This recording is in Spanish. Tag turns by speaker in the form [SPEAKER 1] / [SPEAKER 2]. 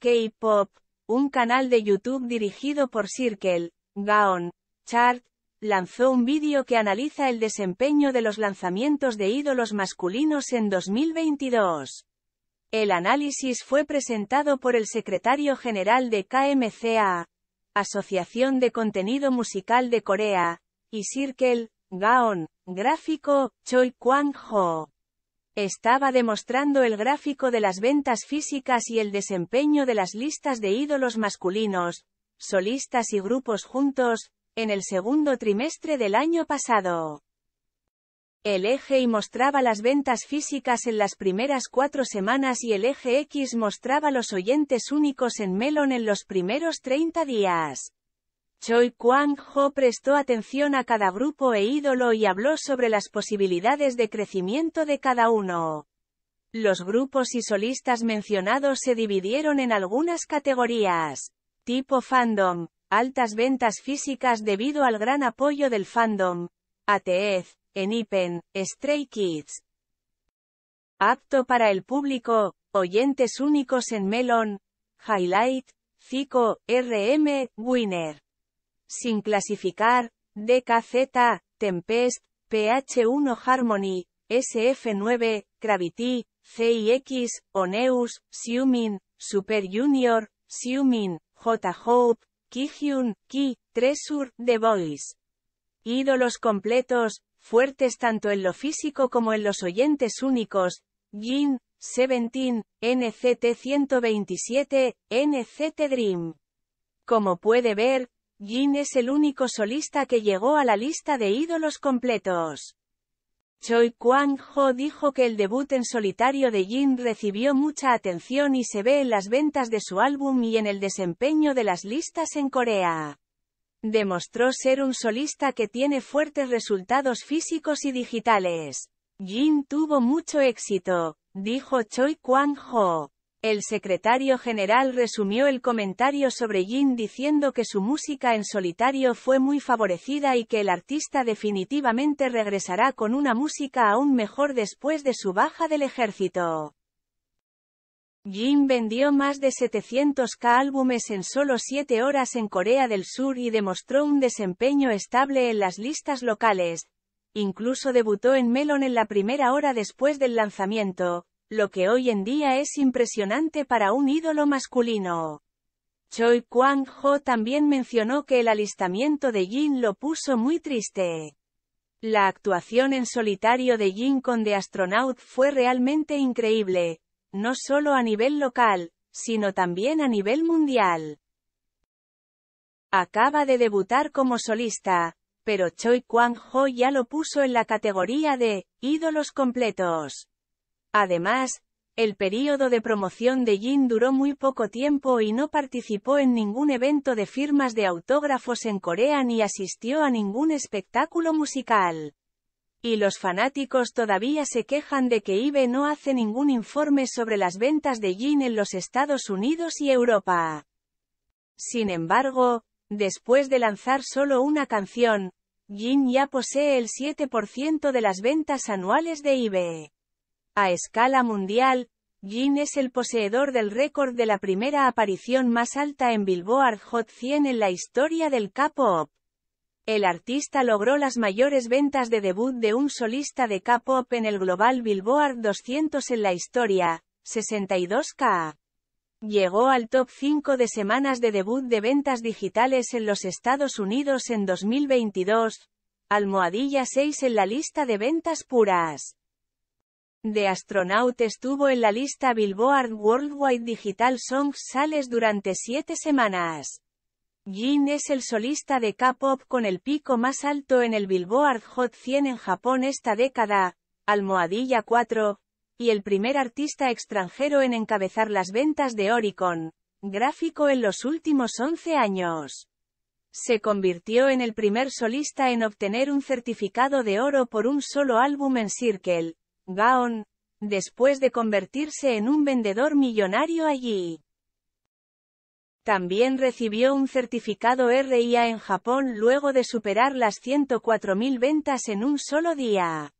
[SPEAKER 1] K-Pop, un canal de YouTube dirigido por Circle, Gaon, Chart, lanzó un vídeo que analiza el desempeño de los lanzamientos de ídolos masculinos en 2022. El análisis fue presentado por el secretario general de KMCA, Asociación de Contenido Musical de Corea, y Circle, Gaon, gráfico, Choi Kwang Ho. Estaba demostrando el gráfico de las ventas físicas y el desempeño de las listas de ídolos masculinos, solistas y grupos juntos, en el segundo trimestre del año pasado. El eje Y mostraba las ventas físicas en las primeras cuatro semanas y el eje X mostraba los oyentes únicos en Melon en los primeros 30 días. Choi Kwang-ho prestó atención a cada grupo e ídolo y habló sobre las posibilidades de crecimiento de cada uno. Los grupos y solistas mencionados se dividieron en algunas categorías. Tipo fandom, altas ventas físicas debido al gran apoyo del fandom. ATF, e Enipen, Stray Kids. Apto para el público, oyentes únicos en Melon, Highlight, Zico, RM, Winner sin clasificar, DKZ, Tempest, PH1 Harmony, SF9, Gravity, CIX, Oneus, Xiumin, Super Junior, Xiumin, J-Hope, Kihyun, Ki, Tresur, The Voice. Ídolos completos, fuertes tanto en lo físico como en los oyentes únicos, Jin, Seventeen, NCT 127, NCT Dream. Como puede ver, Jin es el único solista que llegó a la lista de ídolos completos. Choi Kwang Ho dijo que el debut en solitario de Jin recibió mucha atención y se ve en las ventas de su álbum y en el desempeño de las listas en Corea. Demostró ser un solista que tiene fuertes resultados físicos y digitales. Jin tuvo mucho éxito, dijo Choi Kwang Ho. El secretario general resumió el comentario sobre Jin diciendo que su música en solitario fue muy favorecida y que el artista definitivamente regresará con una música aún mejor después de su baja del ejército. Jin vendió más de 700k álbumes en solo 7 horas en Corea del Sur y demostró un desempeño estable en las listas locales. Incluso debutó en Melon en la primera hora después del lanzamiento, lo que hoy en día es impresionante para un ídolo masculino. Choi Kwang-ho también mencionó que el alistamiento de Jin lo puso muy triste. La actuación en solitario de Jin con The Astronaut fue realmente increíble, no solo a nivel local, sino también a nivel mundial. Acaba de debutar como solista, pero Choi Kwang-ho ya lo puso en la categoría de ídolos completos. Además, el período de promoción de Jin duró muy poco tiempo y no participó en ningún evento de firmas de autógrafos en Corea ni asistió a ningún espectáculo musical. Y los fanáticos todavía se quejan de que IBE no hace ningún informe sobre las ventas de Jin en los Estados Unidos y Europa. Sin embargo, después de lanzar solo una canción, Jin ya posee el 7% de las ventas anuales de IBE. A escala mundial, Gin es el poseedor del récord de la primera aparición más alta en Billboard Hot 100 en la historia del K-pop. El artista logró las mayores ventas de debut de un solista de K-pop en el Global Billboard 200 en la historia, 62K. Llegó al top 5 de semanas de debut de ventas digitales en los Estados Unidos en 2022, almohadilla 6 en la lista de ventas puras. The Astronaut estuvo en la lista Billboard Worldwide Digital Songs Sales durante siete semanas. Jin es el solista de K-pop con el pico más alto en el Billboard Hot 100 en Japón esta década, Almohadilla 4, y el primer artista extranjero en encabezar las ventas de Oricon, gráfico en los últimos 11 años. Se convirtió en el primer solista en obtener un certificado de oro por un solo álbum en Circle, Gaon, después de convertirse en un vendedor millonario allí. También recibió un certificado RIA en Japón luego de superar las 104.000 ventas en un solo día.